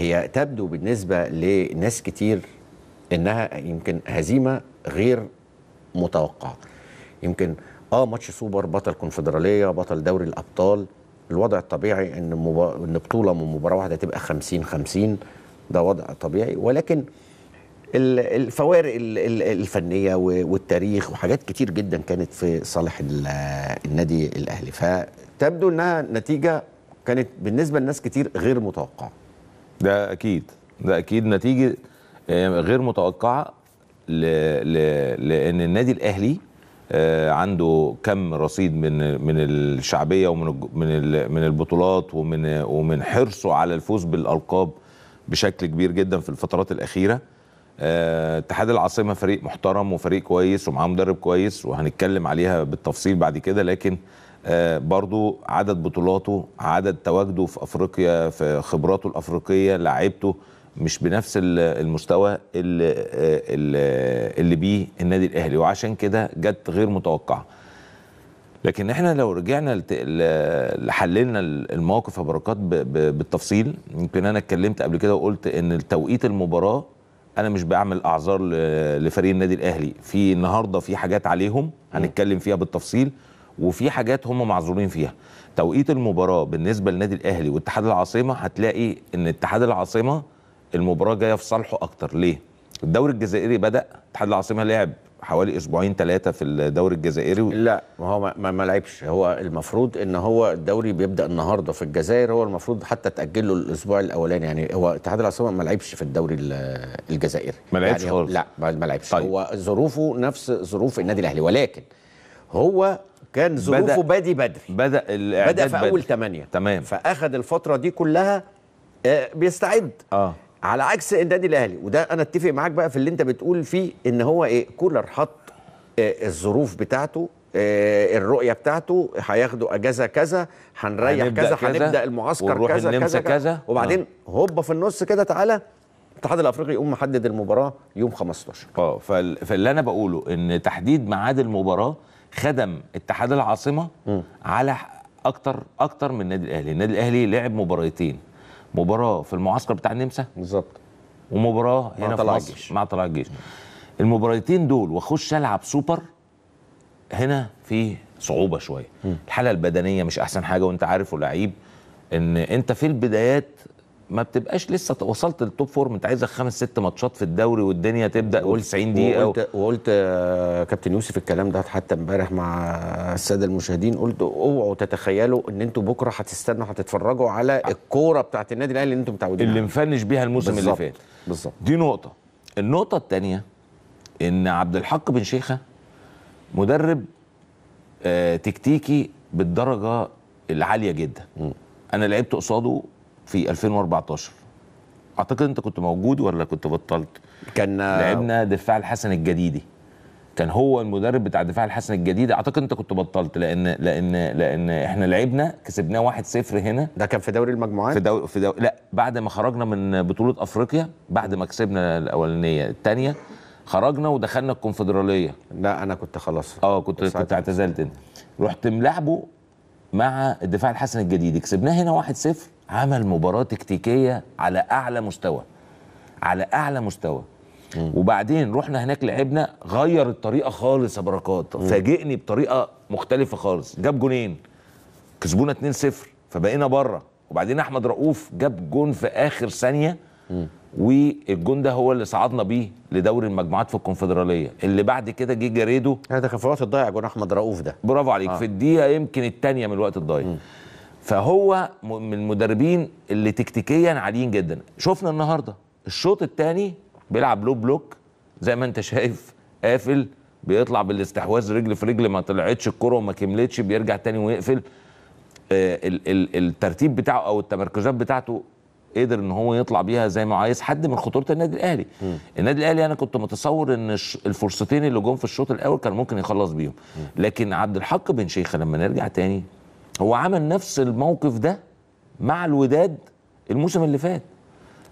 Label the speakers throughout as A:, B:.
A: هي تبدو بالنسبه لناس كتير انها يمكن هزيمه غير متوقعه يمكن اه ماتش سوبر بطل كونفدراليه بطل دوري الابطال الوضع الطبيعي ان مبا... ان بطوله من مباراه واحده تبقى 50 50 ده وضع طبيعي ولكن الفوارق الفنيه والتاريخ وحاجات كتير جدا كانت في صالح النادي الاهلي فتبدو انها نتيجه كانت بالنسبه لناس كتير غير متوقعه
B: ده اكيد ده اكيد نتيجه آه، غير متوقعه ل... ل... لان النادي الاهلي آه، عنده كم رصيد من من الشعبيه ومن من من البطولات ومن ومن حرصه على الفوز بالالقاب بشكل كبير جدا في الفترات الاخيره آه، اتحاد العاصمه فريق محترم وفريق كويس ومعاه مدرب كويس وهنتكلم عليها بالتفصيل بعد كده لكن آه، برضو عدد بطولاته عدد تواجده في افريقيا في خبراته الافريقيه لعيبته مش بنفس المستوى اللي, آه، آه، اللي بيه النادي الاهلي وعشان كده جت غير متوقعه لكن احنا لو رجعنا لحللنا المواقف يا بركات بالتفصيل يمكن انا اتكلمت قبل كده وقلت ان توقيت المباراه انا مش بعمل اعذار لفريق النادي الاهلي في النهارده في حاجات عليهم هنتكلم فيها بالتفصيل وفي حاجات هم معذورين فيها توقيت المباراه بالنسبه للنادي الاهلي واتحاد العاصمه هتلاقي ان اتحاد العاصمه المباراه جايه في صالحه اكتر ليه الدوري الجزائري بدا اتحاد العاصمه لعب حوالي اسبوعين ثلاثه في الدوري الجزائري و... لا ما هو ما, ما لعبش هو
A: المفروض ان هو الدوري بيبدا النهارده في الجزائر هو المفروض حتى تاجل له الاسبوع الاولاني يعني هو اتحاد العاصمه ما لعبش في الدوري الجزائري ما لعبش يعني خالص لا ما لعبش طيب. هو ظروفه نفس ظروف النادي الاهلي ولكن هو كان ظروفه بادي بدري بدا الاعداد بدا في اول ثمانيه تمام فاخذ الفتره دي كلها آه، بيستعد اه على عكس النادي الاهلي وده انا اتفق معاك بقى في اللي انت بتقول فيه ان هو ايه كولر حط آه، الظروف بتاعته آه، الرؤيه بتاعته هياخدوا اجازه كذا هنريح كذا هنبدا المعسكر كذا كذا كذا وبعدين آه. هوبا في النص كده تعالى
B: الاتحاد الافريقي يقوم محدد المباراه يوم 15 اه فاللي انا بقوله ان تحديد ميعاد المباراه خدم اتحاد العاصمه م. على اكتر اكتر من النادي الاهلي النادي الاهلي لعب مباراتين مباراه في المعسكر بتاع النمسا بالظبط ومباراه هنا في الجيش. مع طلع الجيش المباراتين دول واخش العب سوبر هنا في صعوبه شويه الحاله البدنيه مش احسن حاجه وانت عارف ولعيب ان انت في البدايات ما بتبقاش لسه وصلت للتوب فورم انت عايزك خمس ست ماتشات في الدوري والدنيا تبدا و 90 دقيقه وقلت, و...
A: وقلت كابتن يوسف الكلام ده حتى امبارح مع الساده المشاهدين قلت اوعوا تتخيلوا ان انتوا بكره هتستنوا هتتفرجوا على الكوره بتاعت النادي الاهلي اللي انتم متعودين اللي مفنش
B: بيها الموسم اللي فات بالظبط دي نقطه النقطه الثانيه ان عبد الحق بن شيخه مدرب آه تكتيكي بالدرجه العاليه جدا م. انا لعبت قصاده في 2014 اعتقد انت كنت موجود ولا كنت بطلت كان لعبنا دفاع الحسن الجديدي كان هو المدرب بتاع دفاع الحسن الجديد اعتقد انت كنت بطلت لان لان لان احنا لعبنا كسبناه 1-0 هنا ده كان في دوري المجموعات في دوري في دوري لا بعد ما خرجنا من بطوله افريقيا بعد ما كسبنا الاولانيه الثانيه خرجنا ودخلنا الكونفدراليه لا انا كنت خلاص اه كنت كنت اعتزلت انت رحت ملعبه مع الدفاع الحسن الجديد كسبناه هنا 1-0 عمل مباراه تكتيكيه على اعلى مستوى على اعلى مستوى وبعدين رحنا هناك لعبنا غير الطريقه خالص يا بركات فاجئني بطريقه مختلفه خالص جاب جونين كسبونا 2-0 فبقينا بره وبعدين احمد رؤوف جاب جون في اخر ثانيه والجون ده هو اللي صعدنا بيه لدوري المجموعات في الكونفدراليه اللي بعد كده جه جاريدو
A: ده كان في الوقت الضايع
B: جون احمد رؤوف ده برافو عليك آه. في الدقيقه يمكن الثانيه من الوقت الضايع فهو من المدربين اللي تكتيكيا عاليين جدا شفنا النهارده الشوط الثاني بيلعب لو بلوك زي ما انت شايف قافل بيطلع بالاستحواذ رجل في رجل ما طلعتش الكره وما كملتش بيرجع تاني ويقفل آه، الترتيب بتاعه او التمركزات بتاعته قدر ان هو يطلع بيها زي ما عايز حد من خطوره النادي الاهلي م. النادي الاهلي انا كنت متصور ان الفرصتين اللي جم في الشوط الاول كان ممكن يخلص بيهم م. لكن عبد الحق بن شيخه لما نرجع تاني هو عمل نفس الموقف ده مع الوداد الموسم اللي فات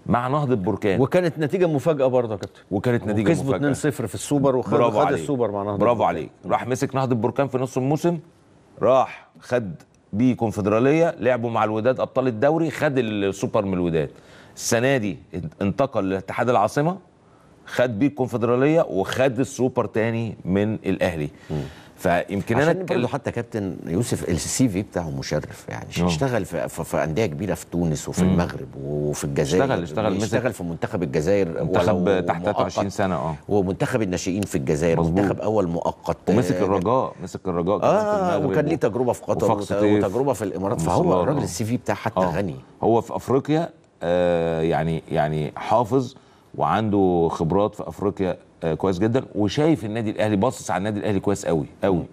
B: مع نهضه بركان وكانت نتيجه مفاجاه برضه يا كابتن وكانت نتيجه مفاجاه كسبوا 2-0 في السوبر وخد السوبر مع نهضه برافو عليك راح مسك نهضه بركان في نص الموسم راح خد بيه كونفدراليه لعبوا مع الوداد ابطال الدوري خد السوبر من الوداد السنه دي انتقل لاتحاد العاصمه خد بيه الكونفدراليه وخد السوبر تاني من الاهلي م. فيمكن انا برضه حتى كابتن
A: يوسف السي في بتاعه مشرف يعني أوه. اشتغل في, في, في انديه كبيره في تونس وفي مم. المغرب وفي الجزائر اشتغل اشتغل اشتغل في منتخب الجزائر منتخب تحت 23 سنه اه ومنتخب الناشئين في الجزائر
B: مزبوط. منتخب اول مؤقت ومسك آه، الرجاء مسك الرجاء اه وكان ليه تجربه في قطر وتجربه في الامارات فهو الراجل السي في بتاعه حتى أوه. غني هو في افريقيا آه يعني يعني حافظ وعنده خبرات في افريقيا آه، كويس جدا وشايف النادي الاهلي باصص على النادي الاهلي كويس قوي قوي